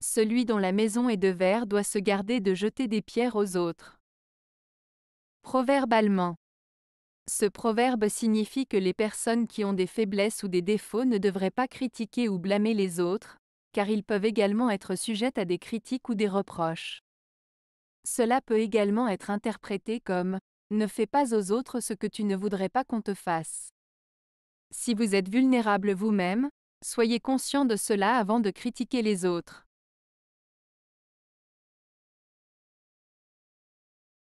Celui dont la maison est de verre doit se garder de jeter des pierres aux autres. Proverbe allemand. Ce proverbe signifie que les personnes qui ont des faiblesses ou des défauts ne devraient pas critiquer ou blâmer les autres, car ils peuvent également être sujets à des critiques ou des reproches. Cela peut également être interprété comme ⁇ Ne fais pas aux autres ce que tu ne voudrais pas qu'on te fasse ⁇ Si vous êtes vulnérable vous-même, soyez conscient de cela avant de critiquer les autres.